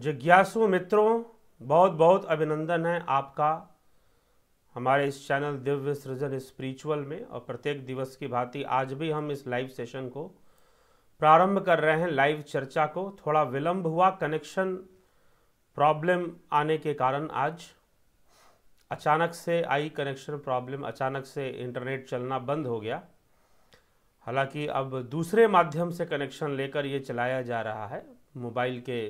जिज्ञासु मित्रों बहुत बहुत अभिनंदन है आपका हमारे इस चैनल दिव्य सृजन स्पिरिचुअल में और प्रत्येक दिवस की भांति आज भी हम इस लाइव सेशन को प्रारंभ कर रहे हैं लाइव चर्चा को थोड़ा विलंब हुआ कनेक्शन प्रॉब्लम आने के कारण आज अचानक से आई कनेक्शन प्रॉब्लम अचानक से इंटरनेट चलना बंद हो गया हालांकि अब दूसरे माध्यम से कनेक्शन लेकर ये चलाया जा रहा है मोबाइल के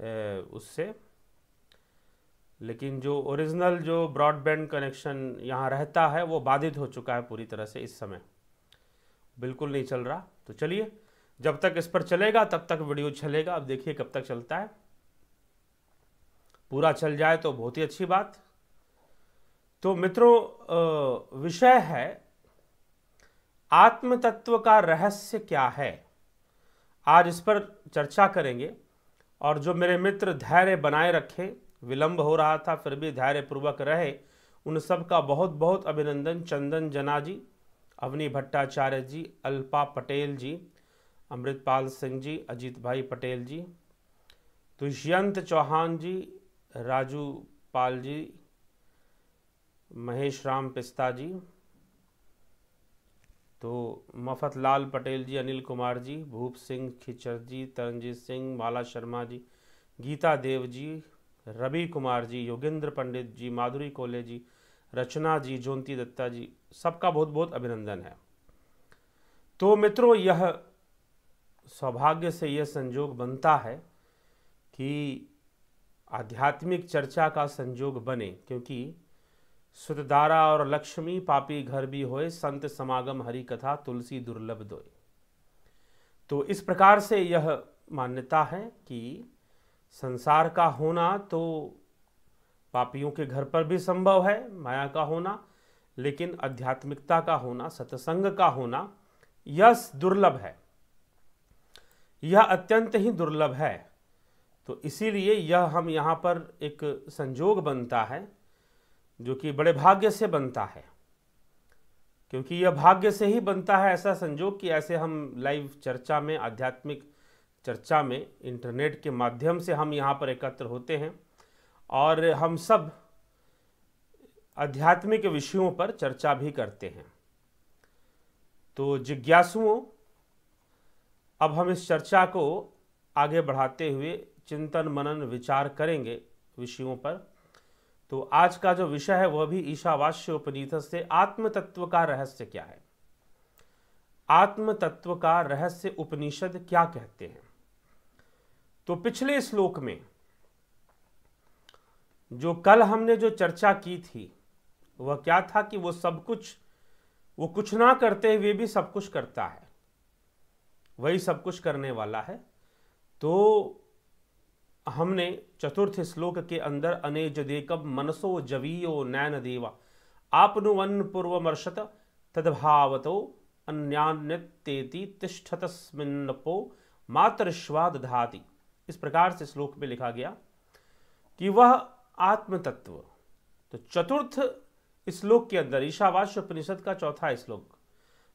उससे लेकिन जो ओरिजिनल जो ब्रॉडबैंड कनेक्शन यहाँ रहता है वो बाधित हो चुका है पूरी तरह से इस समय बिल्कुल नहीं चल रहा तो चलिए जब तक इस पर चलेगा तब तक वीडियो चलेगा अब देखिए कब तक चलता है पूरा चल जाए तो बहुत ही अच्छी बात तो मित्रों विषय है आत्म तत्व का रहस्य क्या है आज इस पर चर्चा करेंगे और जो मेरे मित्र धैर्य बनाए रखे विलंब हो रहा था फिर भी धैर्य पूर्वक रहे उन सब का बहुत बहुत अभिनंदन चंदन जना जी अवनी भट्टाचार्य जी अल्पा पटेल जी अमृतपाल सिंह जी अजीत भाई पटेल जी दुष्यंत चौहान जी राजू पाल जी महेश राम पिस्ता जी तो मफत लाल पटेल जी अनिल कुमार जी भूप सिंह खिचर जी तरनजीत सिंह माला शर्मा जी गीता देव जी रवि कुमार जी योगेंद्र पंडित जी माधुरी कोले जी रचना जी ज्योति दत्ता जी सबका बहुत बहुत अभिनंदन है तो मित्रों यह सौभाग्य से यह संजोग बनता है कि आध्यात्मिक चर्चा का संजोग बने क्योंकि सुतदारा और लक्ष्मी पापी घर भी होए संत समागम हरि कथा तुलसी दुर्लभ दोए तो इस प्रकार से यह मान्यता है कि संसार का होना तो पापियों के घर पर भी संभव है माया का होना लेकिन आध्यात्मिकता का होना सत्संग का होना यह दुर्लभ है यह अत्यंत ही दुर्लभ है तो इसीलिए यह हम यहाँ पर एक संजोग बनता है जो कि बड़े भाग्य से बनता है क्योंकि यह भाग्य से ही बनता है ऐसा संजोग कि ऐसे हम लाइव चर्चा में आध्यात्मिक चर्चा में इंटरनेट के माध्यम से हम यहाँ पर एकत्र होते हैं और हम सब आध्यात्मिक विषयों पर चर्चा भी करते हैं तो जिज्ञासुओं अब हम इस चर्चा को आगे बढ़ाते हुए चिंतन मनन विचार करेंगे विषयों पर तो आज का जो विषय है वह भी ईशावास्य उपनिषद से आत्म तत्व का रहस्य क्या है आत्म तत्व का रहस्य उपनिषद क्या कहते हैं तो पिछले श्लोक में जो कल हमने जो चर्चा की थी वह क्या था कि वो सब कुछ वो कुछ ना करते हुए भी सब कुछ करता है वही सब कुछ करने वाला है तो हमने चतुर्थ श्लोक के अंदर अनेज देकब मनसो जवीयो नैन देवा आपनुवन पूर्वमर्शत तदभावतो अन्यान्यतेति तिष्ठतस्मिन्नपो मातृश्वाद धाति इस प्रकार से श्लोक में लिखा गया कि वह आत्म तत्व तो चतुर्थ श्लोक के अंदर ईशावास्य उपनिषद का चौथा श्लोक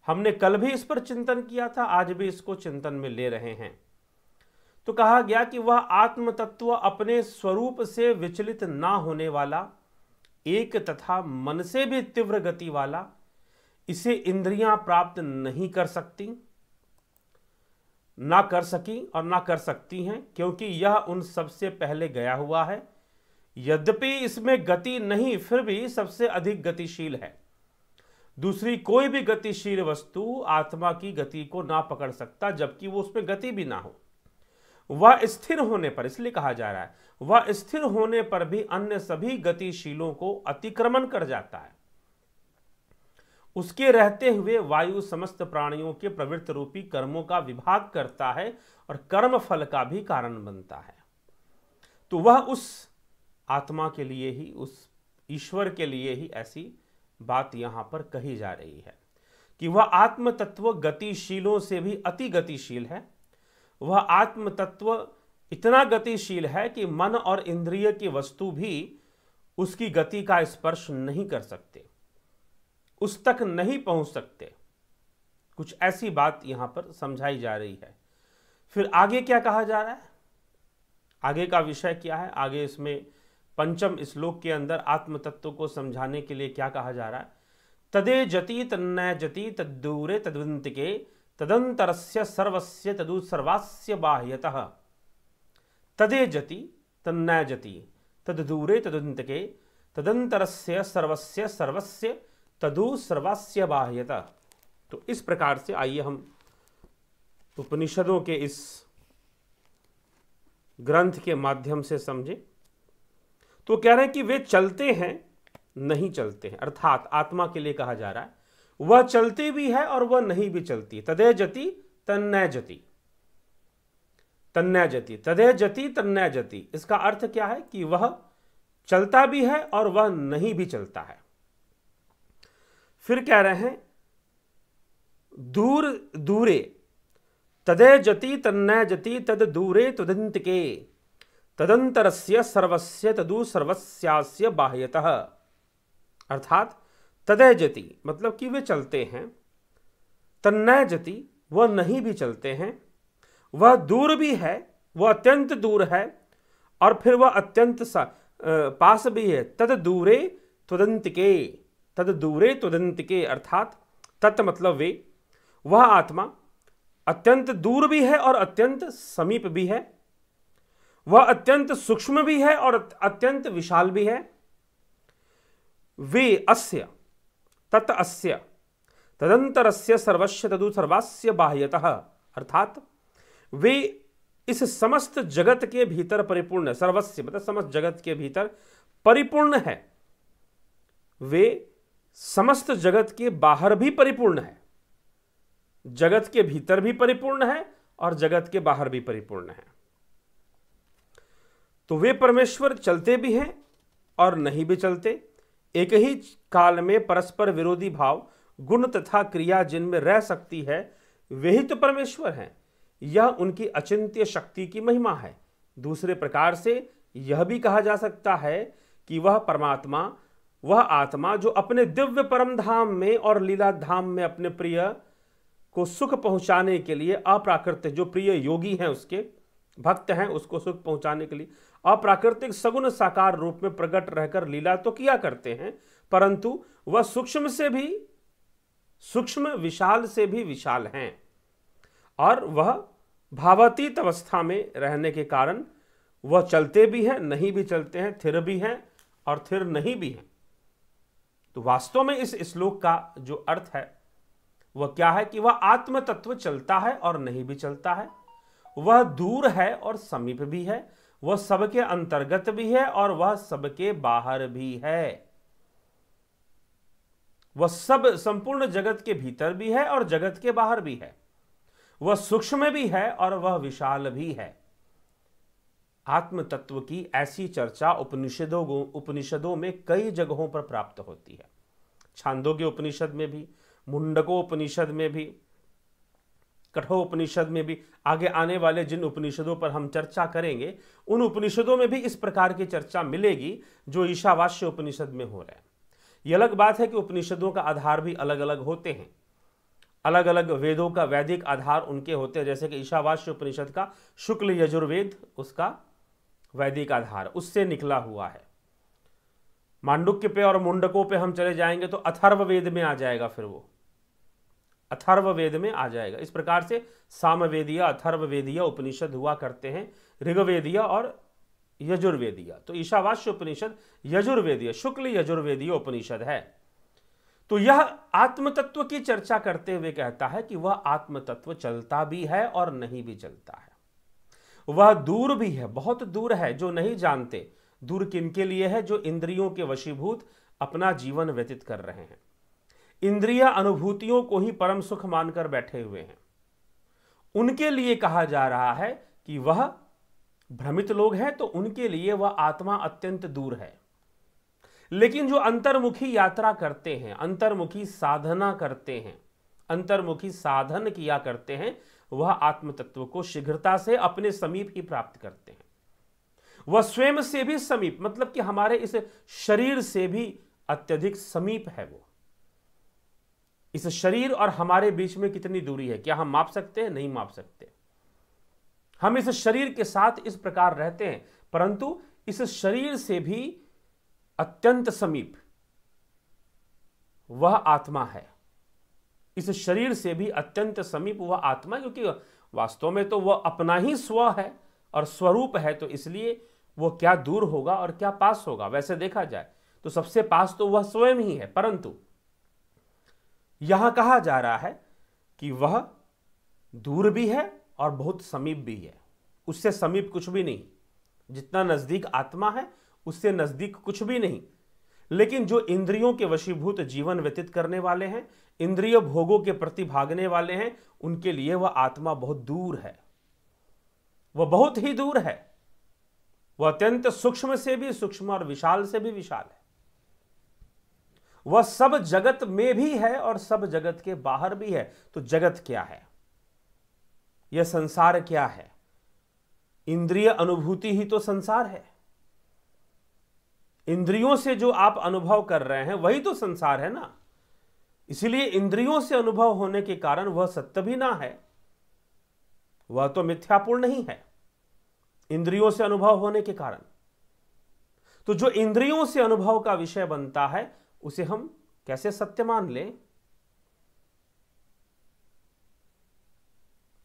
हमने कल भी इस पर चिंतन किया था आज भी इसको चिंतन में ले रहे हैं तो कहा गया कि वह आत्म तत्व अपने स्वरूप से विचलित ना होने वाला एक तथा मन से भी तीव्र गति वाला इसे इंद्रियां प्राप्त नहीं कर सकती ना कर सकी और ना कर सकती हैं क्योंकि यह उन सबसे पहले गया हुआ है यद्यपि इसमें गति नहीं फिर भी सबसे अधिक गतिशील है दूसरी कोई भी गतिशील वस्तु आत्मा की गति को ना पकड़ सकता जबकि वो उसमें गति भी ना हो वह स्थिर होने पर इसलिए कहा जा रहा है वह स्थिर होने पर भी अन्य सभी गतिशीलों को अतिक्रमण कर जाता है उसके रहते हुए वायु समस्त प्राणियों के प्रवृत्त रूपी कर्मों का विभाग करता है और कर्म फल का भी कारण बनता है तो वह उस आत्मा के लिए ही उस ईश्वर के लिए ही ऐसी बात यहां पर कही जा रही है कि वह आत्म तत्व गतिशीलों से भी अति गतिशील है वह आत्म तत्व इतना गतिशील है कि मन और इंद्रिय की वस्तु भी उसकी गति का स्पर्श नहीं कर सकते उस तक नहीं पहुंच सकते कुछ ऐसी बात यहां पर समझाई जा रही है फिर आगे क्या कहा जा रहा है आगे का विषय क्या है आगे इसमें पंचम श्लोक के अंदर आत्म तत्व को समझाने के लिए क्या कहा जा रहा है तदे जती तन्नय जती तदूरे तद्वंत के तदंतर सर्वस्य सर्वास्य बाह्यतः तदे जति तन्नय जति तदूरे तदंतके तदंतरस्य सर्वस्य सर्वस्य तदु सर्वास्य बाह्यता तो इस प्रकार से आइए हम उपनिषदों के इस ग्रंथ के माध्यम से समझे तो कह रहे हैं कि वे चलते हैं नहीं चलते हैं अर्थात आत्मा के लिए कहा जा रहा है वह चलती भी है और वह नहीं भी चलती तदे जति तन्नय जति तन्नय जति तदे जति तन्नय जति इसका अर्थ क्या है कि वह चलता भी है और वह नहीं भी चलता है फिर कह रहे हैं दूर दूरे तदे जति तन्नय जति तद दूरे तदंत के तदंतरस्य सर्वस्य तदु सर्वस्यास्य बाह्यतः अर्थात तदय जति मतलब कि वे चलते हैं तन्नय जति वह नहीं भी चलते हैं वह दूर भी है वह अत्यंत दूर है और फिर वह अत्यंत सा, पास भी है तद दूरे तुदंत के तद दूरे तुदंत के अर्थात तत् मतलब वे वह आत्मा अत्यंत दूर भी है और अत्यंत समीप भी है वह अत्यंत सूक्ष्म भी है और अत्यंत विशाल भी है वे अस्य तत् अस्य तदंतरस्य सर्वस्य तदु सर्वास्य बाह्यतः अर्थात वे इस समस्त जगत के भीतर परिपूर्ण सर्वस्य मतलब समस्त जगत के भीतर परिपूर्ण है वे समस्त जगत के बाहर भी परिपूर्ण है जगत के भीतर भी परिपूर्ण है और जगत के बाहर भी परिपूर्ण है तो वे परमेश्वर चलते भी हैं और नहीं भी चलते एक ही काल में परस्पर विरोधी भाव गुण तथा क्रिया जिनमें रह सकती है वे ही तो परमेश्वर हैं यह उनकी अचिंत्य शक्ति की महिमा है दूसरे प्रकार से यह भी कहा जा सकता है कि वह परमात्मा वह आत्मा जो अपने दिव्य परम धाम में और लीला धाम में अपने प्रिय को सुख पहुंचाने के लिए अप्राकृत जो प्रिय योगी हैं उसके भक्त हैं उसको सुख पहुंचाने के लिए अप्राकृतिक सगुण साकार रूप में प्रकट रहकर लीला तो किया करते हैं परंतु वह सूक्ष्म से भी सूक्ष्म विशाल से भी विशाल हैं और वह भावातीत अवस्था में रहने के कारण वह चलते भी हैं नहीं भी चलते हैं थिर भी हैं और थिर नहीं भी हैं तो वास्तव में इस श्लोक का जो अर्थ है वह क्या है कि वह आत्म तत्व चलता है और नहीं भी चलता है वह दूर है और समीप भी है वह सबके अंतर्गत भी है और वह सबके बाहर भी है वह सब संपूर्ण जगत के भीतर भी है और जगत के बाहर भी है वह सूक्ष्म भी है और वह विशाल भी है आत्म तत्व की ऐसी चर्चा उपनिषदों उपनिषदों में कई जगहों पर प्राप्त होती है छांदों के उपनिषद में भी मुंडकों उपनिषद में भी कठोपनिषद में भी आगे आने वाले जिन उपनिषदों पर हम चर्चा करेंगे उन उपनिषदों में भी इस प्रकार की चर्चा मिलेगी जो ईशावास्य उपनिषद में हो रहा है ये अलग बात है कि उपनिषदों का आधार भी अलग अलग होते हैं अलग अलग वेदों का वैदिक आधार उनके होते हैं जैसे कि ईशावास्य उपनिषद का शुक्ल यजुर्वेद उसका वैदिक आधार उससे निकला हुआ है मांडुक्य पे और मुंडकों पे हम चले जाएंगे तो अथर्व वेद में आ जाएगा फिर वो अथर्ववेद में आ जाएगा इस प्रकार से सामवेदिया अथर्ववेदिया उपनिषद हुआ करते हैं ऋग्वेदिया और यजुर्वेदिया तो ईशावास्य उपनिषद यजुर्वेदिया शुक्ल यजुर्वेदीय उपनिषद है तो यह आत्मतत्व की चर्चा करते हुए कहता है कि वह आत्मतत्व चलता भी है और नहीं भी चलता है वह दूर भी है बहुत दूर है जो नहीं जानते दूर किन के लिए है जो इंद्रियों के वशीभूत अपना जीवन व्यतीत कर रहे हैं इंद्रिया अनुभूतियों को ही परम सुख मानकर बैठे हुए हैं उनके लिए कहा जा रहा है कि वह भ्रमित लोग हैं तो उनके लिए वह आत्मा अत्यंत दूर है लेकिन जो अंतर्मुखी यात्रा करते हैं अंतर्मुखी साधना करते हैं अंतर्मुखी साधन किया करते हैं वह आत्म तत्व को शीघ्रता से अपने समीप ही प्राप्त करते हैं वह स्वयं से भी समीप मतलब कि हमारे इस शरीर से भी अत्यधिक समीप है वो इस शरीर और हमारे बीच में कितनी दूरी है क्या हम माप सकते हैं नहीं माप सकते हम इस शरीर के साथ इस प्रकार रहते हैं परंतु इस शरीर से भी अत्यंत समीप वह आत्मा है इस शरीर से भी अत्यंत समीप वह आत्मा क्योंकि वास्तव में तो वह अपना ही स्व है और स्वरूप है तो इसलिए वो क्या दूर होगा और क्या पास होगा वैसे देखा जाए तो सबसे पास तो वह स्वयं ही है परंतु यहां कहा जा रहा है कि वह दूर भी है और बहुत समीप भी है उससे समीप कुछ भी नहीं जितना नज़दीक आत्मा है उससे नज़दीक कुछ भी नहीं लेकिन जो इंद्रियों के वशीभूत जीवन व्यतीत करने वाले हैं इंद्रिय भोगों के प्रति भागने वाले हैं उनके लिए वह आत्मा बहुत दूर है वह बहुत ही दूर है वह अत्यंत सूक्ष्म से भी सूक्ष्म और विशाल से भी विशाल है वह सब जगत में भी है और सब जगत के बाहर भी है तो जगत क्या है यह संसार क्या है इंद्रिय अनुभूति ही तो संसार है इंद्रियों से जो आप अनुभव कर रहे हैं वही तो संसार है ना इसलिए इंद्रियों से अनुभव होने के कारण वह सत्य भी ना है वह तो मिथ्यापूर्ण नहीं है इंद्रियों से अनुभव होने के कारण तो जो इंद्रियों से अनुभव का विषय बनता है उसे हम कैसे सत्य मान लें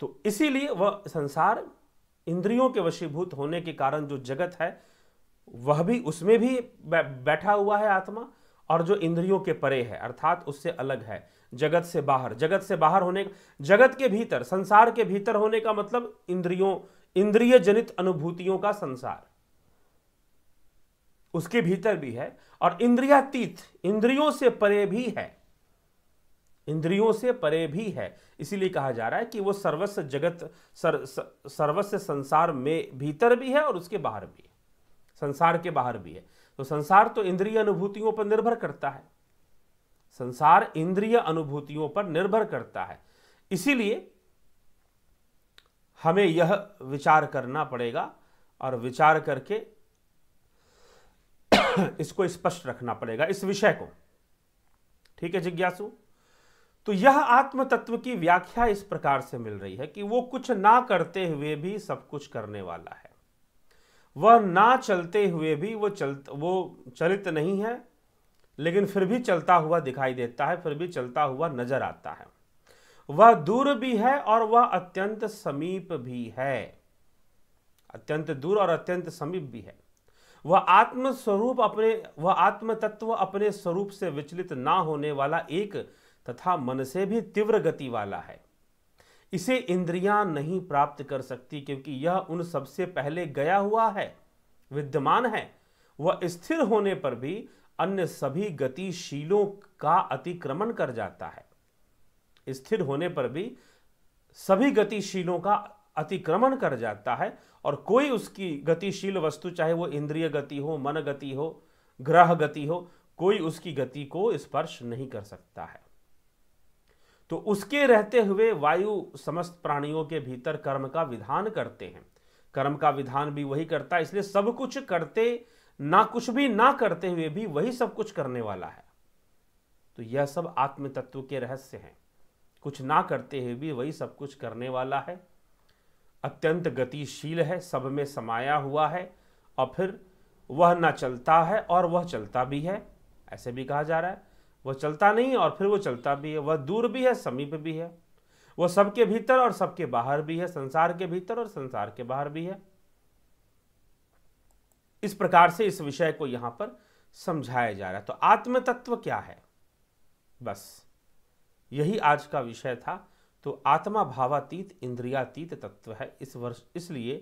तो इसीलिए वह संसार इंद्रियों के वशीभूत होने के कारण जो जगत है वह भी उसमें भी बैठा हुआ है आत्मा और जो इंद्रियों के परे है अर्थात उससे अलग है जगत से बाहर जगत से बाहर होने जगत के भीतर संसार के भीतर होने का मतलब इंद्रियों इंद्रिय जनित अनुभूतियों का संसार उसके भीतर भी है और इंद्रियातीत इंद्रियों से परे भी है इंद्रियों से परे भी है इसीलिए कहा जा रहा है कि वो सर्वस्व जगत सर, सर्वस्व संसार में भीतर भी है और उसके बाहर भी है संसार के बाहर भी है तो संसार तो इंद्रिय अनुभूतियों पर निर्भर करता है संसार इंद्रिय अनुभूतियों पर निर्भर करता है इसीलिए हमें यह विचार करना पड़ेगा और विचार करके इसको स्पष्ट रखना पड़ेगा इस विषय को ठीक है जिज्ञासु तो यह आत्म तत्व की व्याख्या इस प्रकार से मिल रही है कि वो कुछ ना करते हुए भी सब कुछ करने वाला है वह ना चलते हुए भी वो चल वो चलित नहीं है लेकिन फिर भी चलता हुआ दिखाई देता है फिर भी चलता हुआ नजर आता है वह दूर भी है और वह अत्यंत समीप भी है अत्यंत दूर और अत्यंत समीप भी है वह आत्म स्वरूप अपने वह आत्म तत्व अपने स्वरूप से विचलित ना होने वाला एक तथा मन से भी तीव्र गति वाला है इसे इंद्रियां नहीं प्राप्त कर सकती क्योंकि यह उन सबसे पहले गया हुआ है विद्यमान है वह स्थिर होने पर भी अन्य सभी गतिशीलों का अतिक्रमण कर जाता है स्थिर होने पर भी सभी गतिशीलों का अतिक्रमण कर जाता है और कोई उसकी गतिशील वस्तु चाहे वो इंद्रिय गति हो मन गति हो ग्रह गति हो कोई उसकी गति को स्पर्श नहीं कर सकता है तो उसके रहते हुए वायु समस्त प्राणियों के भीतर कर्म का विधान करते हैं कर्म का विधान भी वही करता है इसलिए सब कुछ करते ना कुछ भी ना करते हुए भी वही सब कुछ करने वाला है तो यह सब आत्म तत्व के रहस्य हैं कुछ ना करते हुए भी वही सब कुछ करने वाला है अत्यंत गतिशील है सब में समाया हुआ है और फिर वह न चलता है और वह चलता भी है ऐसे भी कहा जा रहा है वह चलता नहीं और फिर वह चलता भी है वह दूर भी है समीप भी है वह सबके भीतर और सबके बाहर भी है संसार के भीतर और संसार के बाहर भी है इस प्रकार से इस विषय को यहां पर समझाया जा रहा है तो आत्म तत्व क्या है बस यही आज का विषय था तो आत्मा भावातीत इंद्रियातीत तत्व है इस वर्ष इसलिए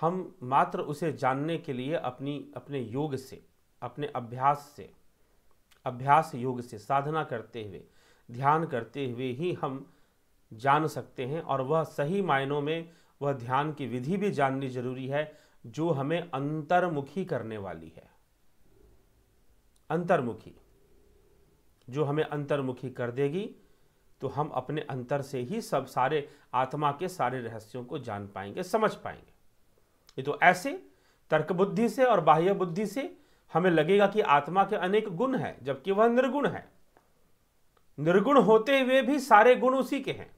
हम मात्र उसे जानने के लिए अपनी अपने योग से अपने अभ्यास से अभ्यास योग से साधना करते हुए ध्यान करते हुए ही हम जान सकते हैं और वह सही मायनों में वह ध्यान की विधि भी जाननी जरूरी है जो हमें अंतर्मुखी करने वाली है अंतर्मुखी जो हमें अंतर्मुखी कर देगी तो हम अपने अंतर से ही सब सारे आत्मा के सारे रहस्यों को जान पाएंगे समझ पाएंगे ये तो ऐसे तर्क बुद्धि से और बाह्य बुद्धि से हमें लगेगा कि आत्मा के अनेक गुण हैं जबकि वह निर्गुण है निर्गुण होते हुए भी सारे गुण उसी के हैं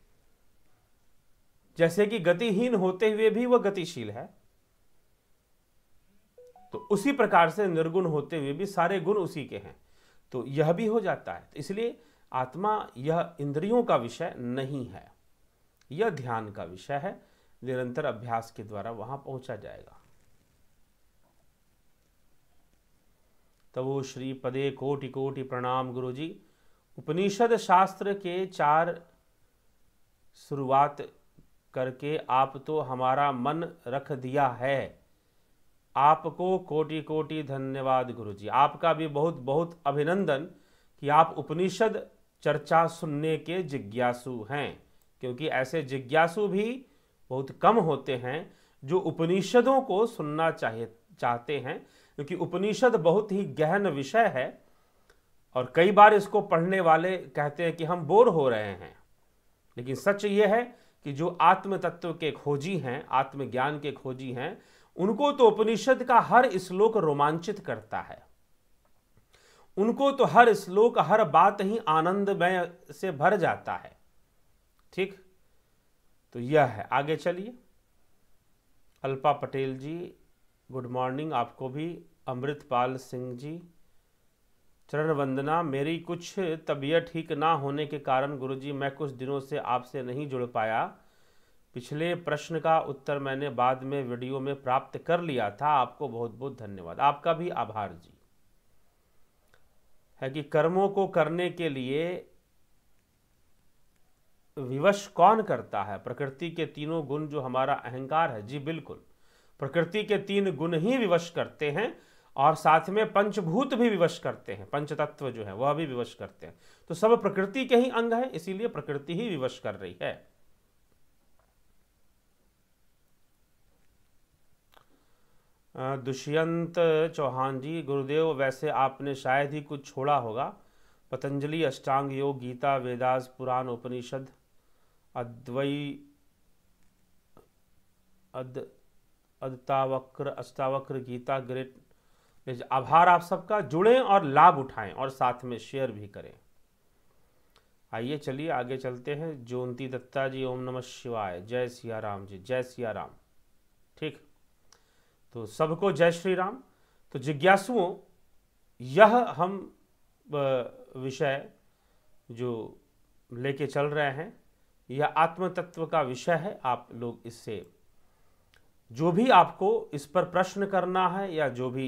जैसे कि गतिहीन होते हुए भी वह गतिशील है तो उसी प्रकार से निर्गुण होते हुए भी सारे गुण उसी के हैं तो यह भी हो जाता है इसलिए आत्मा यह इंद्रियों का विषय नहीं है यह ध्यान का विषय है निरंतर अभ्यास के द्वारा वहां पहुंचा जाएगा तबो श्री पदे कोटि कोटि प्रणाम गुरु जी उपनिषद शास्त्र के चार शुरुआत करके आप तो हमारा मन रख दिया है आपको कोटि कोटि धन्यवाद गुरु जी आपका भी बहुत बहुत अभिनंदन कि आप उपनिषद चर्चा सुनने के जिज्ञासु हैं क्योंकि ऐसे जिज्ञासु भी बहुत कम होते हैं जो उपनिषदों को सुनना चाहे चाहते हैं क्योंकि उपनिषद बहुत ही गहन विषय है और कई बार इसको पढ़ने वाले कहते हैं कि हम बोर हो रहे हैं लेकिन सच ये है कि जो आत्म तत्व के खोजी हैं आत्मज्ञान के खोजी हैं उनको तो उपनिषद का हर श्लोक रोमांचित करता है उनको तो हर श्लोक हर बात ही आनंदमय से भर जाता है ठीक तो यह है आगे चलिए अल्पा पटेल जी गुड मॉर्निंग आपको भी अमृतपाल सिंह जी चरण वंदना मेरी कुछ तबीयत ठीक ना होने के कारण गुरुजी मैं कुछ दिनों से आपसे नहीं जुड़ पाया पिछले प्रश्न का उत्तर मैंने बाद में वीडियो में प्राप्त कर लिया था आपको बहुत बहुत धन्यवाद आपका भी आभार जी है कि कर्मों को करने के लिए विवश कौन करता है प्रकृति के तीनों गुण जो हमारा अहंकार है जी बिल्कुल प्रकृति के तीन गुण ही विवश करते हैं और साथ में पंचभूत भी विवश करते हैं पंच तत्व जो है वह भी विवश करते हैं तो सब प्रकृति के ही अंग है इसीलिए प्रकृति ही विवश कर रही है दुष्यंत चौहान जी गुरुदेव वैसे आपने शायद ही कुछ छोड़ा होगा पतंजलि अष्टांग योग गीता वेदास पुराण उपनिषद अद्वै अद अदतावक्र अष्टावक्र गीता ग्रेट आभार आप सबका जुड़ें और लाभ उठाएं और साथ में शेयर भी करें आइए चलिए आगे चलते हैं ज्योति दत्ता जी ओम नमः शिवाय जय सिया राम जी जय सिया राम ठीक तो सबको जय श्री राम तो जिज्ञासुओं यह हम विषय जो लेके चल रहे हैं यह आत्म तत्व का विषय है आप लोग इससे जो भी आपको इस पर प्रश्न करना है या जो भी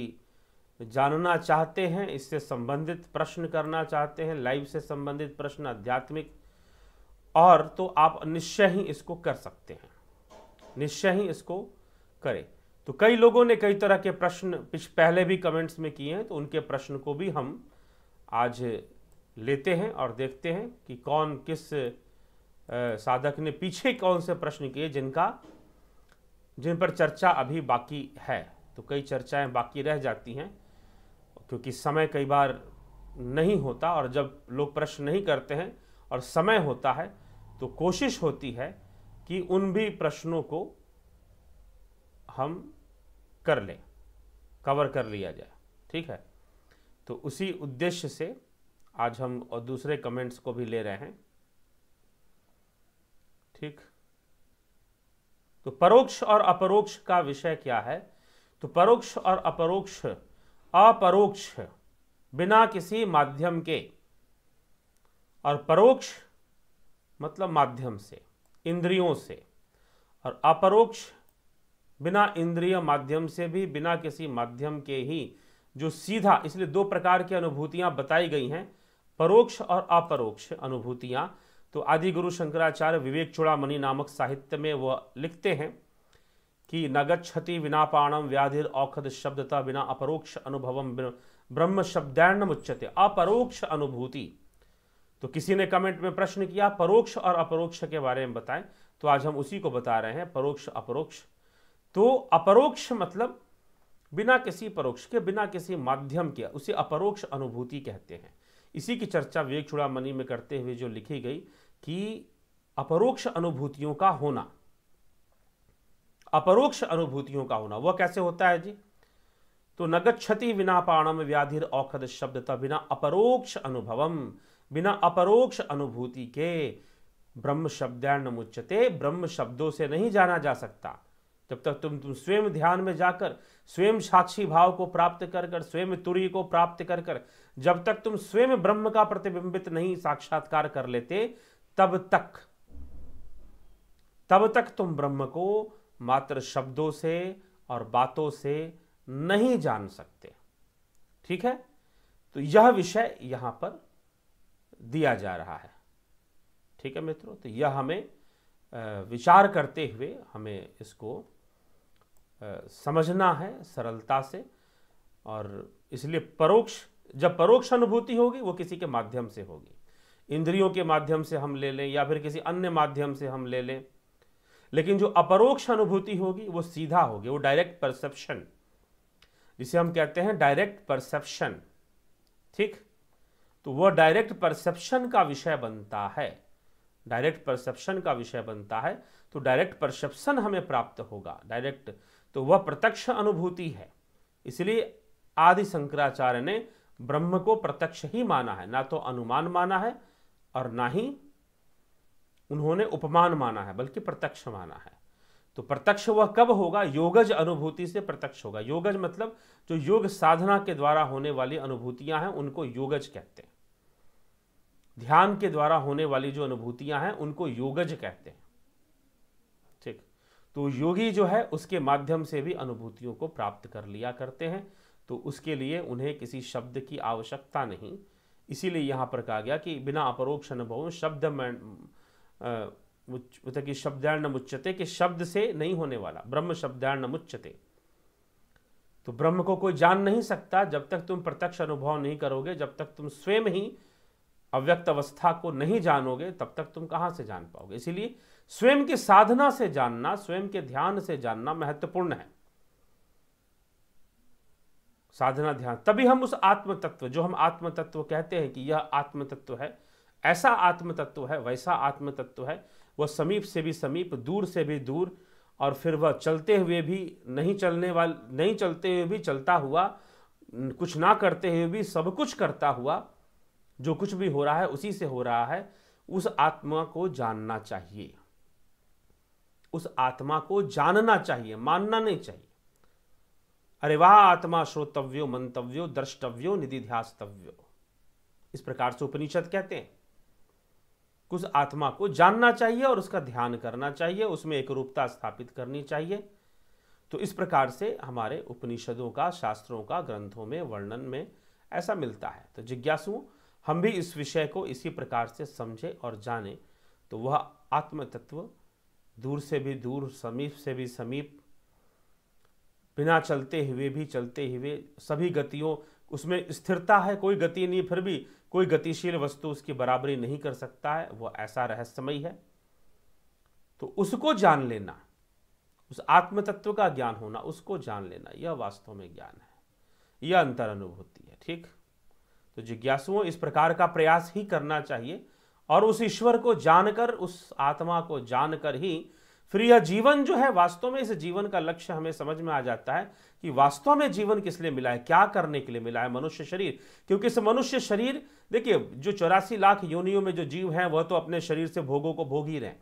जानना चाहते हैं इससे संबंधित प्रश्न करना चाहते हैं लाइव से संबंधित प्रश्न आध्यात्मिक और तो आप निश्चय ही इसको कर सकते हैं निश्चय ही इसको करें तो कई लोगों ने कई तरह के प्रश्न पहले भी कमेंट्स में किए हैं तो उनके प्रश्न को भी हम आज लेते हैं और देखते हैं कि कौन किस साधक ने पीछे कौन से प्रश्न किए जिनका जिन पर चर्चा अभी बाकी है तो कई चर्चाएं बाकी रह जाती हैं क्योंकि समय कई बार नहीं होता और जब लोग प्रश्न नहीं करते हैं और समय होता है तो कोशिश होती है कि उन भी प्रश्नों को हम कर लें कवर कर लिया जाए ठीक है तो उसी उद्देश्य से आज हम और दूसरे कमेंट्स को भी ले रहे हैं ठीक तो परोक्ष और अपरोक्ष का विषय क्या है तो परोक्ष और अपरोक्ष अपरोक्ष बिना किसी माध्यम के और परोक्ष मतलब माध्यम से इंद्रियों से और अपरोक्ष बिना इंद्रिय माध्यम से भी बिना किसी माध्यम के ही जो सीधा इसलिए दो प्रकार की अनुभूतियां बताई गई हैं परोक्ष और अपरोक्ष अनुभूतियां तो आदि गुरु शंकराचार्य विवेक चूड़ामणि नामक साहित्य में वह लिखते हैं कि नगछति बिना पाणम व्याधिर औखद शब्दता बिना अपरोक्ष अनुभवम ब्रह्म शब्दैन उच्चते अपरोक्ष अनुभूति तो किसी ने कमेंट में प्रश्न किया परोक्ष और अपरोक्ष के बारे में बताएं तो आज हम उसी को बता रहे हैं परोक्ष अपरोक्ष तो अपरोक्ष मतलब बिना किसी परोक्ष के बिना किसी माध्यम के उसे अपरोक्ष अनुभूति कहते हैं इसी की चर्चा विवेक मनी में करते हुए जो लिखी गई कि अपरोक्ष अनुभूतियों का होना अपरोक्ष अनुभूतियों का होना वह कैसे होता है जी तो नगद क्षति बिना पाणम व्याधिर औखद शब्द था बिना अपरोक्ष अनुभवम बिना अपरोक्ष अनुभूति के ब्रह्म शब्दान मुच्यते ब्रह्म शब्दों से नहीं जाना जा सकता तब तक तुम तुम स्वयं ध्यान में जाकर स्वयं साक्षी भाव को प्राप्त कर कर स्वयं तुरी को प्राप्त कर कर जब तक तुम स्वयं ब्रह्म का प्रतिबिंबित नहीं साक्षात्कार कर लेते तब तक तब तक तुम ब्रह्म को मात्र शब्दों से और बातों से नहीं जान सकते ठीक है तो यह विषय यहां पर दिया जा रहा है ठीक है मित्रों तो यह हमें विचार करते हुए हमें इसको समझना है सरलता से और इसलिए परोक्ष जब परोक्ष अनुभूति होगी वो किसी के माध्यम से होगी इंद्रियों के माध्यम से हम ले लें या फिर किसी अन्य माध्यम से हम ले लें लेकिन जो अपरोक्ष अनुभूति होगी वो सीधा होगी वो डायरेक्ट परसेप्शन जिसे हम कहते हैं डायरेक्ट परसेप्शन ठीक तो वह डायरेक्ट परसेप्शन का विषय बनता है डायरेक्ट परसेप्शन का विषय बनता है तो डायरेक्ट परसेप्शन हमें प्राप्त होगा डायरेक्ट तो वह प्रत्यक्ष अनुभूति है इसलिए आदि शंकराचार्य ने ब्रह्म को प्रत्यक्ष ही माना है ना तो अनुमान माना है और ना ही उन्होंने उपमान माना है बल्कि प्रत्यक्ष माना है तो प्रत्यक्ष वह कब होगा योगज अनुभूति से प्रत्यक्ष होगा योगज मतलब जो योग साधना के द्वारा होने वाली अनुभूतियां हैं उनको योगज कहते हैं ध्यान के द्वारा होने वाली जो अनुभूतियां हैं उनको योगज कहते हैं तो योगी जो है उसके माध्यम से भी अनुभूतियों को प्राप्त कर लिया करते हैं तो उसके लिए उन्हें किसी शब्द की आवश्यकता नहीं इसीलिए यहाँ पर कहा गया कि बिना अपरोक्ष अनुभव शब्द मतलब कि शब्दार्ण मुच्चते के शब्द से नहीं होने वाला ब्रह्म शब्दार्ण मुच्चते तो ब्रह्म को कोई जान नहीं सकता जब तक तुम प्रत्यक्ष अनुभव नहीं करोगे जब तक तुम स्वयं ही अव्यक्त अवस्था को नहीं जानोगे तब तक तुम कहाँ से जान पाओगे इसीलिए स्वयं की साधना से जानना स्वयं के ध्यान से जानना महत्वपूर्ण है साधना ध्यान तभी हम उस आत्म तत्व जो हम आत्म तत्व कहते हैं कि यह आत्म तत्व है ऐसा आत्म तत्व है वैसा आत्म तत्व है वह समीप से भी समीप दूर से भी दूर और फिर वह चलते हुए भी नहीं चलने वाल नहीं चलते हुए भी चलता हुआ कुछ ना करते हुए भी सब कुछ करता हुआ जो कुछ भी हो रहा है उसी से हो रहा है उस आत्मा को जानना चाहिए उस आत्मा को जानना चाहिए मानना नहीं चाहिए अरे वाह आत्मा श्रोतव्यो मंतव्यो द्रष्टव्यो निधि ध्यास्तव्यो इस प्रकार से उपनिषद कहते हैं उस आत्मा को जानना चाहिए और उसका ध्यान करना चाहिए उसमें एक रूपता स्थापित करनी चाहिए तो इस प्रकार से हमारे उपनिषदों का शास्त्रों का ग्रंथों में वर्णन में ऐसा मिलता है तो जिज्ञासु हम भी इस विषय को इसी प्रकार से समझे और जाने तो वह आत्म तत्व दूर से भी दूर समीप से भी समीप बिना चलते हुए भी चलते हुए सभी गतियों उसमें स्थिरता है कोई गति नहीं फिर भी कोई गतिशील वस्तु उसकी बराबरी नहीं कर सकता है वह ऐसा रहस्यमय है तो उसको जान लेना उस आत्म तत्व का ज्ञान होना उसको जान लेना यह वास्तव में ज्ञान है यह अंतर अनुभूति है ठीक तो जिज्ञासुओं इस प्रकार का प्रयास ही करना चाहिए और उस ईश्वर को जानकर उस आत्मा को जानकर ही फिर यह जीवन जो है वास्तव में इस जीवन का लक्ष्य हमें समझ में आ जाता है कि वास्तव में जीवन किस लिए मिला है क्या करने के लिए मिला है मनुष्य शरीर क्योंकि इस मनुष्य शरीर देखिए जो चौरासी लाख योनियों में जो जीव हैं वह तो अपने शरीर से भोगों को भोग ही रहे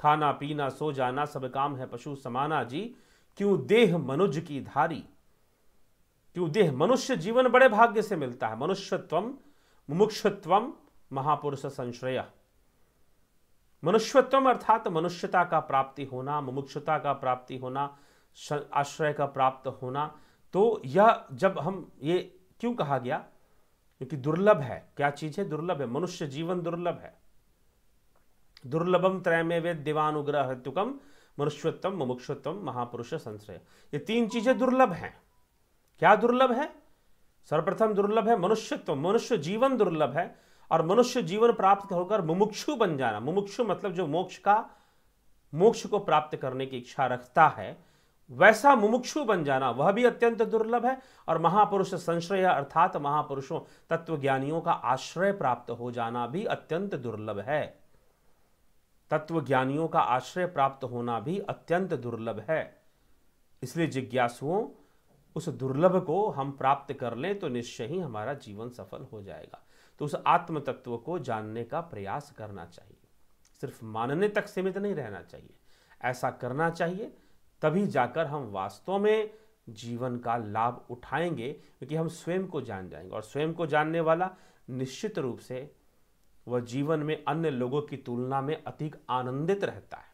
खाना पीना सो जाना सब काम है पशु समाना जी क्यों देह मनुज की धारी क्यों देह मनुष्य जीवन बड़े भाग्य से मिलता है मनुष्यत्वम मुमुक्षत्वम महापुरुष संश्रय मनुष्यत्वम अर्थात मनुष्यता का प्राप्ति होना मुमुक्षता का प्राप्ति होना आश्रय का प्राप्त होना तो यह जब हम ये क्यों कहा गया क्योंकि दुर्लभ है क्या चीज़ है दुर्लभ है मनुष्य जीवन दुर्लभ है दुर्लभम त्रैमे वेद दिवानुग्रह हेतुकम मनुष्यत्वम मुमुक्षुत्वम महापुरुष संश्रय ये तीन चीज़ें दुर्लभ हैं क्या दुर्लभ है सर्वप्रथम दुर्लभ है मनुष्यत्व मनुष्य जीवन दुर्लभ है और मनुष्य जीवन प्राप्त होकर मुमुक्षु बन जाना मुमुक्षु मतलब जो मोक्ष का मोक्ष को प्राप्त करने की इच्छा रखता है वैसा मुमुक्षु बन जाना वह भी अत्यंत दुर्लभ है और महापुरुष संश्रय अर्थात महापुरुषों तत्वज्ञानियों का आश्रय प्राप्त हो जाना भी अत्यंत दुर्लभ है तत्वज्ञानियों का आश्रय प्राप्त होना भी अत्यंत दुर्लभ है इसलिए जिज्ञासुओं उस दुर्लभ को हम प्राप्त कर लें तो निश्चय ही हमारा जीवन सफल हो जाएगा तो उस आत्म तत्व को जानने का प्रयास करना चाहिए सिर्फ मानने तक सीमित नहीं रहना चाहिए ऐसा करना चाहिए तभी जाकर हम वास्तव में जीवन का लाभ उठाएंगे क्योंकि हम स्वयं को जान जाएंगे और स्वयं को जानने वाला निश्चित रूप से वह जीवन में अन्य लोगों की तुलना में अधिक आनंदित रहता है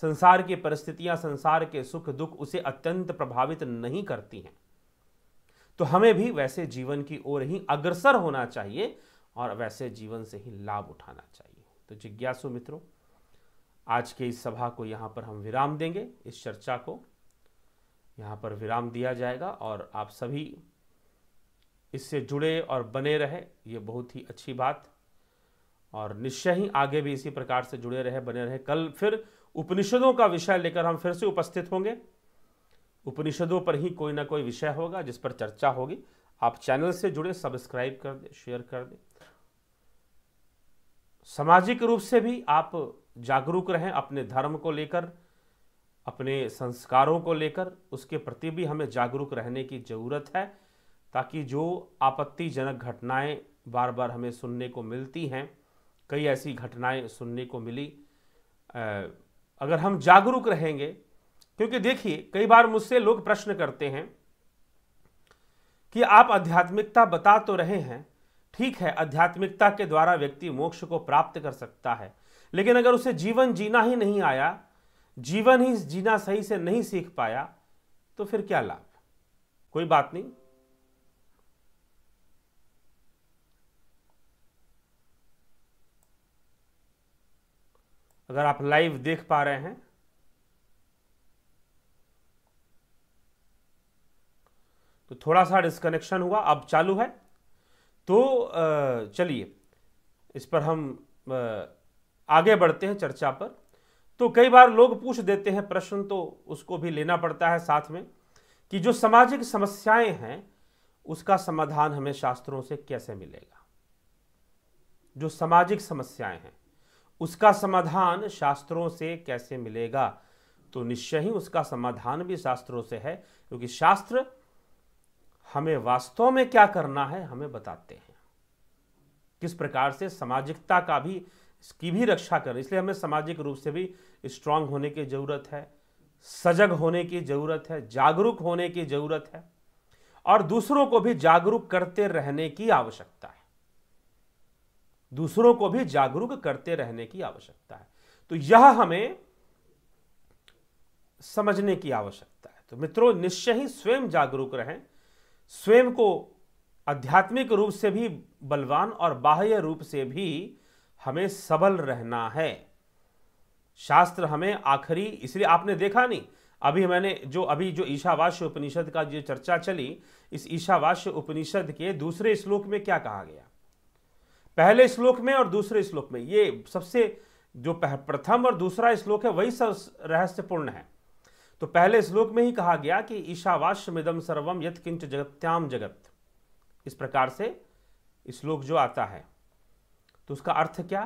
संसार की परिस्थितियां संसार के सुख दुख उसे अत्यंत प्रभावित नहीं करती हैं तो हमें भी वैसे जीवन की ओर ही अग्रसर होना चाहिए और वैसे जीवन से ही लाभ उठाना चाहिए तो जिज्ञासु मित्रों आज के इस सभा को यहाँ पर हम विराम देंगे इस चर्चा को यहाँ पर विराम दिया जाएगा और आप सभी इससे जुड़े और बने रहे ये बहुत ही अच्छी बात और निश्चय ही आगे भी इसी प्रकार से जुड़े रहे बने रहे कल फिर उपनिषदों का विषय लेकर हम फिर से उपस्थित होंगे उपनिषदों पर ही कोई ना कोई विषय होगा जिस पर चर्चा होगी आप चैनल से जुड़े सब्सक्राइब कर दें शेयर कर दें सामाजिक रूप से भी आप जागरूक रहें अपने धर्म को लेकर अपने संस्कारों को लेकर उसके प्रति भी हमें जागरूक रहने की ज़रूरत है ताकि जो आपत्तिजनक घटनाएं बार बार हमें सुनने को मिलती हैं कई ऐसी घटनाएं सुनने को मिली अगर हम जागरूक रहेंगे क्योंकि देखिए कई बार मुझसे लोग प्रश्न करते हैं कि आप आध्यात्मिकता बता तो रहे हैं ठीक है आध्यात्मिकता के द्वारा व्यक्ति मोक्ष को प्राप्त कर सकता है लेकिन अगर उसे जीवन जीना ही नहीं आया जीवन ही जीना सही से नहीं सीख पाया तो फिर क्या लाभ कोई बात नहीं अगर आप लाइव देख पा रहे हैं तो थोड़ा सा डिस्कनेक्शन हुआ अब चालू है तो चलिए इस पर हम आगे बढ़ते हैं चर्चा पर तो कई बार लोग पूछ देते हैं प्रश्न तो उसको भी लेना पड़ता है साथ में कि जो सामाजिक समस्याएं हैं उसका समाधान हमें शास्त्रों से कैसे मिलेगा जो सामाजिक समस्याएं हैं उसका समाधान शास्त्रों से कैसे मिलेगा तो निश्चय ही उसका समाधान भी शास्त्रों से है क्योंकि शास्त्र हमें वास्तव में क्या करना है हमें बताते हैं किस प्रकार से सामाजिकता का भी की भी रक्षा करें इसलिए हमें सामाजिक रूप से भी स्ट्रांग होने की ज़रूरत है सजग होने की ज़रूरत है जागरूक होने की ज़रूरत है और दूसरों को भी जागरूक करते रहने की आवश्यकता है दूसरों को भी जागरूक करते रहने की आवश्यकता है तो यह हमें समझने की आवश्यकता है तो मित्रों निश्चय ही स्वयं जागरूक रहें स्वयं को आध्यात्मिक रूप से भी बलवान और बाह्य रूप से भी हमें सबल रहना है शास्त्र हमें आखिरी इसलिए आपने देखा नहीं अभी मैंने जो अभी जो ईशावास्य उपनिषद का जो चर्चा चली इस ईशावास्य उपनिषद के दूसरे श्लोक में क्या कहा गया पहले श्लोक में और दूसरे श्लोक में ये सबसे जो प्रथम और दूसरा श्लोक है वही सब रहस्यपूर्ण है तो पहले श्लोक में ही कहा गया कि ईशावाश्यमिदम सर्वम यथ किंच जगत्याम जगत इस प्रकार से श्लोक जो आता है तो उसका अर्थ क्या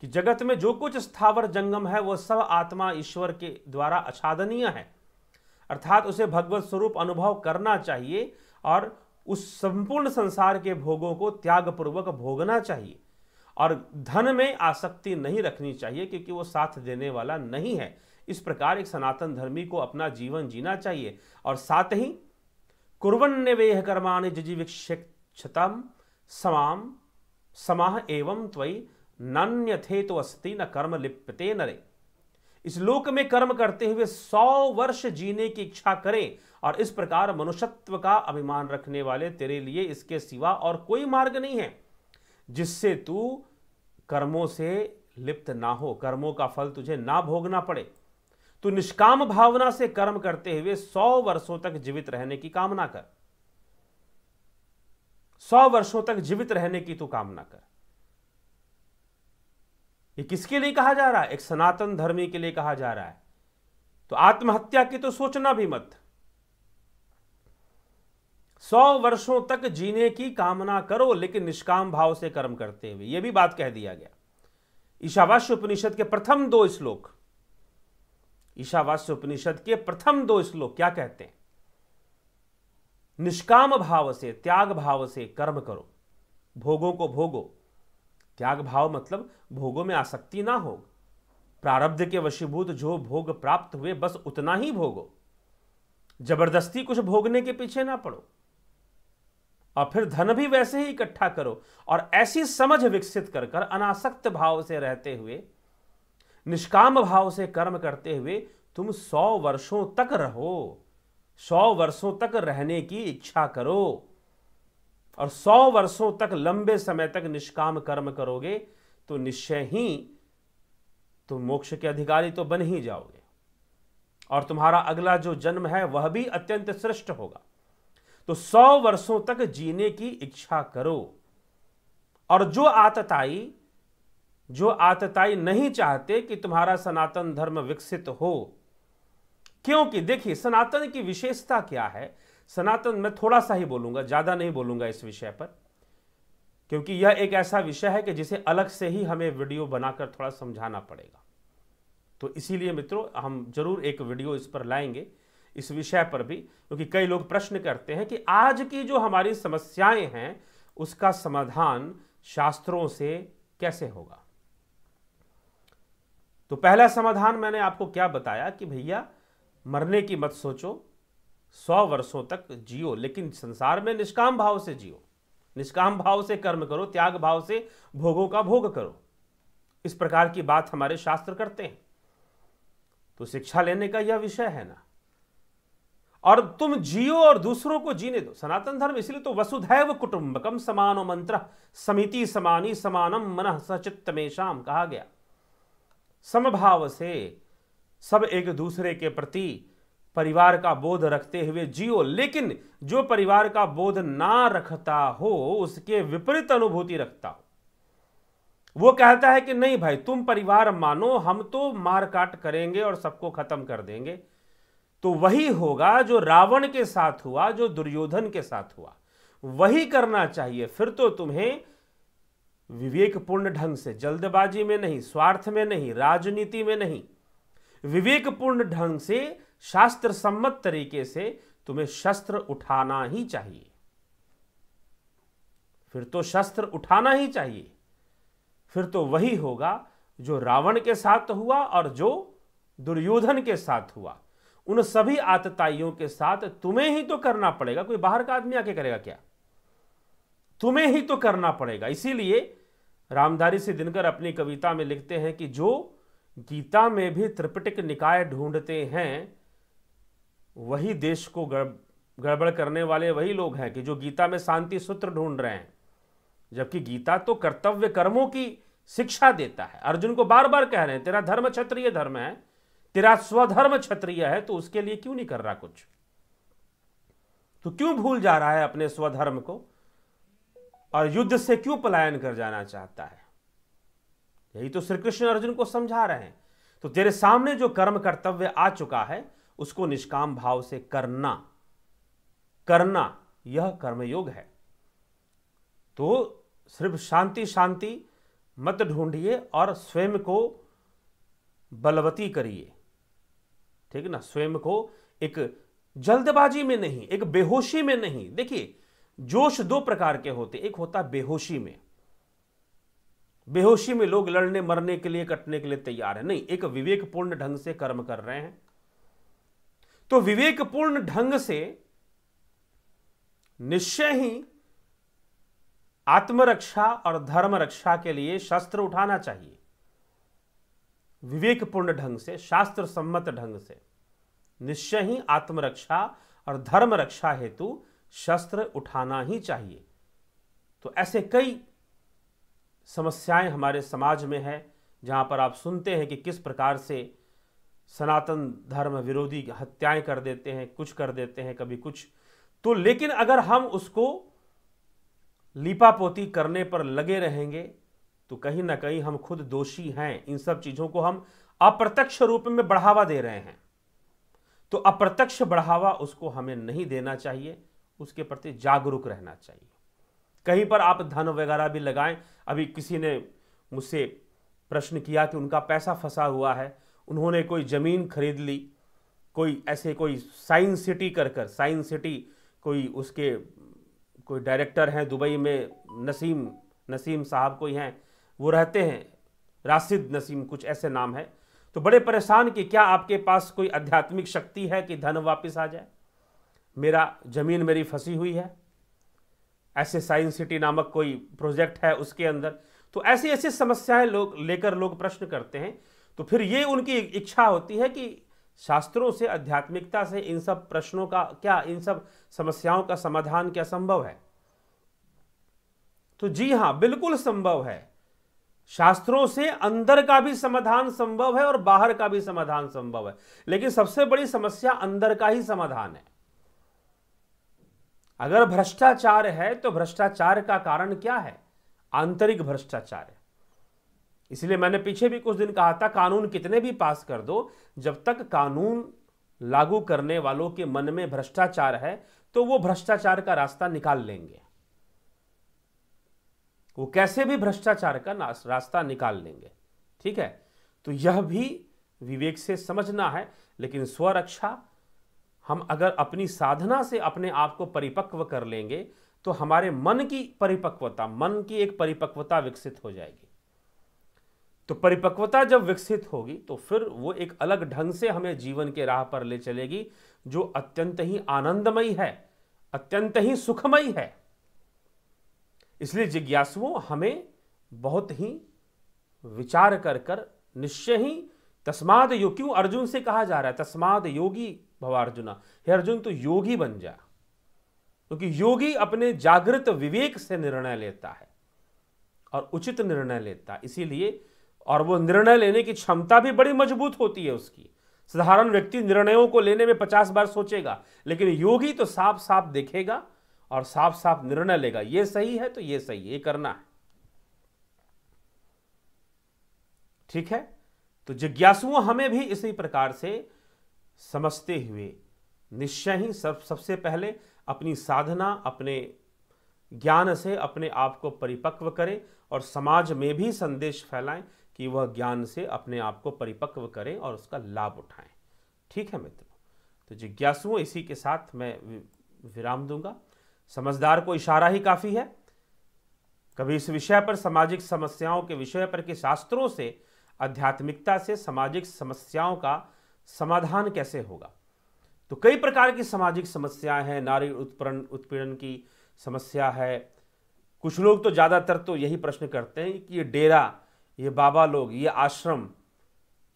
कि जगत में जो कुछ स्थावर जंगम है वह सब आत्मा ईश्वर के द्वारा अछादनीय है अर्थात उसे भगवत स्वरूप अनुभव करना चाहिए और उस संपूर्ण संसार के भोगों को त्यागपूर्वक भोगना चाहिए और धन में आसक्ति नहीं रखनी चाहिए क्योंकि वो साथ देने वाला नहीं है इस प्रकार एक सनातन धर्मी को अपना जीवन जीना चाहिए और साथ ही कुरवन्य वेह कर्माण जजीविक्षतम समाम समाह एवं त्वयि थे तो अस्ति न कर्म लिप्यते नरे इस लोक में कर्म करते हुए सौ वर्ष जीने की इच्छा करें और इस प्रकार मनुष्यत्व का अभिमान रखने वाले तेरे लिए इसके सिवा और कोई मार्ग नहीं है जिससे तू कर्मों से लिप्त ना हो कर्मों का फल तुझे ना भोगना पड़े तो निष्काम भावना से कर्म करते हुए सौ वर्षों तक जीवित रहने की कामना कर सौ वर्षों तक जीवित रहने की तू कामना कर ये किसके लिए कहा जा रहा है एक सनातन धर्मी के लिए कहा जा रहा है तो आत्महत्या की तो सोचना भी मत सौ वर्षों तक जीने की कामना करो लेकिन निष्काम भाव से कर्म करते हुए यह भी बात कह दिया गया ईशावास्य उपनिषद के प्रथम दो श्लोक ईशावास्य उपनिषद के प्रथम दो श्लोक क्या कहते हैं निष्काम भाव से त्याग भाव से कर्म करो भोगों को भोगो त्याग भाव मतलब भोगों में आसक्ति ना हो प्रारब्ध के वशीभूत जो भोग प्राप्त हुए बस उतना ही भोगो जबरदस्ती कुछ भोगने के पीछे ना पड़ो और फिर धन भी वैसे ही इकट्ठा करो और ऐसी समझ विकसित कर कर अनासक्त भाव से रहते हुए निष्काम भाव से कर्म करते हुए तुम सौ वर्षों तक रहो सौ वर्षों तक रहने की इच्छा करो और सौ वर्षों तक लंबे समय तक निष्काम कर्म करोगे तो निश्चय ही तुम मोक्ष के अधिकारी तो बन ही जाओगे और तुम्हारा अगला जो जन्म है वह भी अत्यंत श्रेष्ठ होगा तो सौ वर्षों तक जीने की इच्छा करो और जो आतताई जो आतताई नहीं चाहते कि तुम्हारा सनातन धर्म विकसित हो क्योंकि देखिए सनातन की विशेषता क्या है सनातन मैं थोड़ा सा ही बोलूंगा ज़्यादा नहीं बोलूंगा इस विषय पर क्योंकि यह एक ऐसा विषय है कि जिसे अलग से ही हमें वीडियो बनाकर थोड़ा समझाना पड़ेगा तो इसीलिए मित्रों हम जरूर एक वीडियो इस पर लाएंगे इस विषय पर भी क्योंकि कई लोग प्रश्न करते हैं कि आज की जो हमारी समस्याएं हैं उसका समाधान शास्त्रों से कैसे होगा तो पहला समाधान मैंने आपको क्या बताया कि भैया मरने की मत सोचो सौ वर्षों तक जियो लेकिन संसार में निष्काम भाव से जियो निष्काम भाव से कर्म करो त्याग भाव से भोगों का भोग करो इस प्रकार की बात हमारे शास्त्र करते हैं तो शिक्षा लेने का यह विषय है ना और तुम जियो और दूसरों को जीने दो सनातन धर्म इसलिए तो वसुधैव कुटुंबकम समानो मंत्र समिति समानी समानम मन सचित्तमेशाम कहा गया समभाव से सब एक दूसरे के प्रति परिवार का बोध रखते हुए जियो लेकिन जो परिवार का बोध ना रखता हो उसके विपरीत अनुभूति रखता हो वो कहता है कि नहीं भाई तुम परिवार मानो हम तो मार काट करेंगे और सबको खत्म कर देंगे तो वही होगा जो रावण के साथ हुआ जो दुर्योधन के साथ हुआ वही करना चाहिए फिर तो तुम्हें विवेकपूर्ण ढंग से जल्दबाजी में नहीं स्वार्थ में नहीं राजनीति में नहीं विवेकपूर्ण ढंग से शास्त्र सम्मत तरीके से तुम्हें शस्त्र उठाना ही चाहिए फिर तो शस्त्र उठाना ही चाहिए फिर तो वही होगा जो रावण के साथ हुआ और जो दुर्योधन के साथ हुआ उन सभी आतताइयों के साथ तुम्हें ही तो करना पड़ेगा कोई बाहर का आदमी आके करेगा क्या तुम्हें ही तो करना पड़ेगा इसीलिए रामधारी से दिनकर अपनी कविता में लिखते हैं कि जो गीता में भी त्रिपिटक निकाय ढूंढते हैं वही देश को गड़बड़ करने वाले वही लोग हैं कि जो गीता में शांति सूत्र ढूंढ रहे हैं जबकि गीता तो कर्तव्य कर्मों की शिक्षा देता है अर्जुन को बार बार कह रहे हैं तेरा धर्म क्षत्रिय धर्म है तेरा स्वधर्म क्षत्रिय है तो उसके लिए क्यों नहीं कर रहा कुछ तो क्यों भूल जा रहा है अपने स्वधर्म को और युद्ध से क्यों पलायन कर जाना चाहता है यही तो श्री कृष्ण अर्जुन को समझा रहे हैं तो तेरे सामने जो कर्म कर्तव्य आ चुका है उसको निष्काम भाव से करना करना यह कर्मयोग है तो सिर्फ शांति शांति मत ढूंढिए और स्वयं को बलवती करिए ठीक ना स्वयं को एक जल्दबाजी में नहीं एक बेहोशी में नहीं देखिए जोश दो प्रकार के होते एक होता बेहोशी में बेहोशी में लोग लड़ने मरने के लिए कटने के लिए तैयार है नहीं एक विवेकपूर्ण ढंग से कर्म कर रहे हैं तो विवेकपूर्ण ढंग से निश्चय ही आत्मरक्षा और धर्म रक्षा के लिए शस्त्र उठाना चाहिए विवेकपूर्ण ढंग से शास्त्र सम्मत ढंग से निश्चय ही आत्मरक्षा और धर्म रक्षा हेतु शस्त्र उठाना ही चाहिए तो ऐसे कई समस्याएं हमारे समाज में हैं जहां पर आप सुनते हैं कि किस प्रकार से सनातन धर्म विरोधी हत्याएं कर देते हैं कुछ कर देते हैं कभी कुछ तो लेकिन अगर हम उसको लीपापोती करने पर लगे रहेंगे तो कहीं ना कहीं हम खुद दोषी हैं इन सब चीज़ों को हम अप्रत्यक्ष रूप में बढ़ावा दे रहे हैं तो अप्रत्यक्ष बढ़ावा उसको हमें नहीं देना चाहिए उसके प्रति जागरूक रहना चाहिए कहीं पर आप धन वगैरह भी लगाएं अभी किसी ने मुझसे प्रश्न किया कि उनका पैसा फंसा हुआ है उन्होंने कोई ज़मीन खरीद ली कोई ऐसे कोई साइंस सिटी कर कर साइंस सिटी कोई उसके कोई डायरेक्टर हैं दुबई में नसीम नसीम साहब कोई हैं वो रहते हैं राशिद नसीम कुछ ऐसे नाम है तो बड़े परेशान कि क्या आपके पास कोई आध्यात्मिक शक्ति है कि धन वापस आ जाए मेरा ज़मीन मेरी फंसी हुई है ऐसे साइंस सिटी नामक कोई प्रोजेक्ट है उसके अंदर तो ऐसी ऐसी समस्याएं लोग लेकर लोग प्रश्न करते हैं तो फिर ये उनकी इच्छा होती है कि शास्त्रों से आध्यात्मिकता से इन सब प्रश्नों का क्या इन सब समस्याओं का समाधान क्या संभव है तो जी हाँ बिल्कुल संभव है शास्त्रों से अंदर का भी समाधान संभव है और बाहर का भी समाधान संभव है लेकिन सबसे बड़ी समस्या अंदर का ही समाधान है अगर भ्रष्टाचार है तो भ्रष्टाचार का कारण क्या है आंतरिक भ्रष्टाचार इसलिए मैंने पीछे भी कुछ दिन कहा था कानून कितने भी पास कर दो जब तक कानून लागू करने वालों के मन में भ्रष्टाचार है तो वो भ्रष्टाचार का रास्ता निकाल लेंगे वो कैसे भी भ्रष्टाचार का रास्ता निकाल लेंगे ठीक है तो यह भी विवेक से समझना है लेकिन स्वरक्षा हम अगर अपनी साधना से अपने आप को परिपक्व कर लेंगे तो हमारे मन की परिपक्वता मन की एक परिपक्वता विकसित हो जाएगी तो परिपक्वता जब विकसित होगी तो फिर वो एक अलग ढंग से हमें जीवन के राह पर ले चलेगी जो अत्यंत ही आनंदमयी है अत्यंत ही सुखमयी है इसलिए जिज्ञासुओं हमें बहुत ही विचार कर कर निश्चय ही तस्माद योग क्यों अर्जुन से कहा जा रहा है तस्माद योगी भवार्जुना हे अर्जुन तो योगी बन जा क्योंकि तो योगी अपने जागृत विवेक से निर्णय लेता है और उचित निर्णय लेता है इसीलिए और वो निर्णय लेने की क्षमता भी बड़ी मजबूत होती है उसकी साधारण व्यक्ति निर्णयों को लेने में पचास बार सोचेगा लेकिन योगी तो साफ साफ देखेगा और साफ साफ निर्णय लेगा ये सही है तो ये सही है ये करना है ठीक है तो जिज्ञासुओं हमें भी इसी प्रकार से समझते हुए निश्चय ही सब सबसे पहले अपनी साधना अपने ज्ञान से अपने आप को परिपक्व करें और समाज में भी संदेश फैलाएं कि वह ज्ञान से अपने आप को परिपक्व करें और उसका लाभ उठाएं ठीक है मित्रों तो जिज्ञासुओं इसी के साथ मैं विराम दूंगा समझदार को इशारा ही काफ़ी है कभी इस विषय पर सामाजिक समस्याओं के विषय पर के शास्त्रों से आध्यात्मिकता से सामाजिक समस्याओं का समाधान कैसे होगा तो कई प्रकार की सामाजिक समस्याएं हैं नारी उत्पीड़न उत्पीड़न की समस्या है कुछ लोग तो ज़्यादातर तो यही प्रश्न करते हैं कि ये डेरा ये बाबा लोग ये आश्रम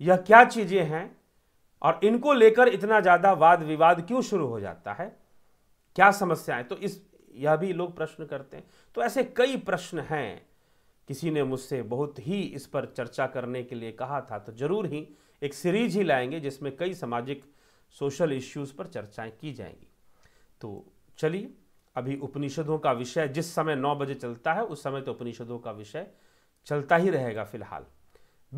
यह क्या चीज़ें हैं और इनको लेकर इतना ज़्यादा वाद विवाद क्यों शुरू हो जाता है क्या समस्याएं तो इस यह भी लोग प्रश्न करते हैं तो ऐसे कई प्रश्न हैं किसी ने मुझसे बहुत ही इस पर चर्चा करने के लिए कहा था तो ज़रूर ही एक सीरीज ही लाएंगे जिसमें कई सामाजिक सोशल इश्यूज़ पर चर्चाएं की जाएंगी तो चलिए अभी उपनिषदों का विषय जिस समय नौ बजे चलता है उस समय तो उपनिषदों का विषय चलता ही रहेगा फिलहाल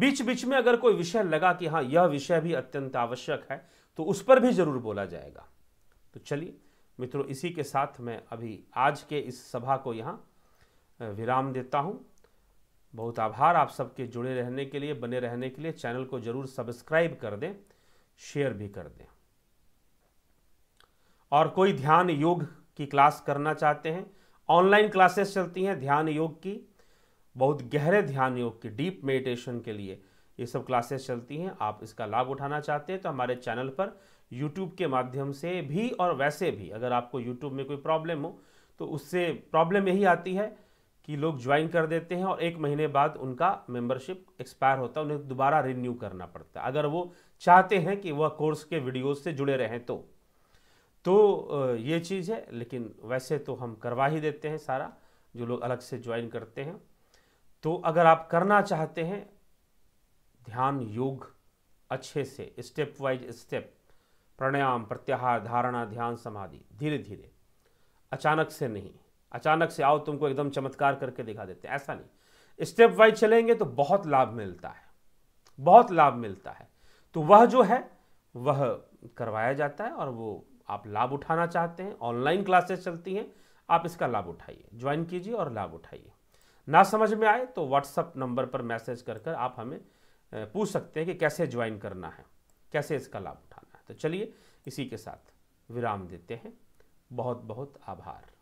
बीच बीच में अगर कोई विषय लगा कि हाँ यह विषय भी अत्यंत आवश्यक है तो उस पर भी ज़रूर बोला जाएगा तो चलिए मित्रों इसी के साथ मैं अभी आज के इस सभा को यहाँ विराम देता हूँ बहुत आभार आप सबके जुड़े रहने के लिए बने रहने के लिए चैनल को जरूर सब्सक्राइब कर दें शेयर भी कर दें और कोई ध्यान योग की क्लास करना चाहते हैं ऑनलाइन क्लासेस चलती हैं ध्यान योग की बहुत गहरे ध्यान योग की डीप मेडिटेशन के लिए ये सब क्लासेस चलती हैं आप इसका लाभ उठाना चाहते हैं तो हमारे चैनल पर यूट्यूब के माध्यम से भी और वैसे भी अगर आपको यूट्यूब में कोई प्रॉब्लम हो तो उससे प्रॉब्लम यही आती है कि लोग ज्वाइन कर देते हैं और एक महीने बाद उनका मेंबरशिप एक्सपायर होता है उन्हें दोबारा रिन्यू करना पड़ता है अगर वो चाहते हैं कि वह कोर्स के वीडियोस से जुड़े रहें तो तो ये चीज़ है लेकिन वैसे तो हम करवा ही देते हैं सारा जो लोग अलग से ज्वाइन करते हैं तो अगर आप करना चाहते हैं ध्यान योग अच्छे से स्टेप वाइज स्टेप प्राणायाम प्रत्याहार धारणा ध्यान समाधि धीरे धीरे अचानक से नहीं अचानक से आओ तुमको एकदम चमत्कार करके दिखा देते हैं ऐसा नहीं स्टेप वाइज चलेंगे तो बहुत लाभ मिलता है बहुत लाभ मिलता है तो वह जो है वह करवाया जाता है और वो आप लाभ उठाना चाहते हैं ऑनलाइन क्लासेस चलती हैं आप इसका लाभ उठाइए ज्वाइन कीजिए और लाभ उठाइए ना समझ में आए तो व्हाट्सअप नंबर पर मैसेज कर कर आप हमें पूछ सकते हैं कि कैसे ज्वाइन करना है कैसे इसका लाभ उठाना है तो चलिए इसी के साथ विराम देते हैं बहुत बहुत आभार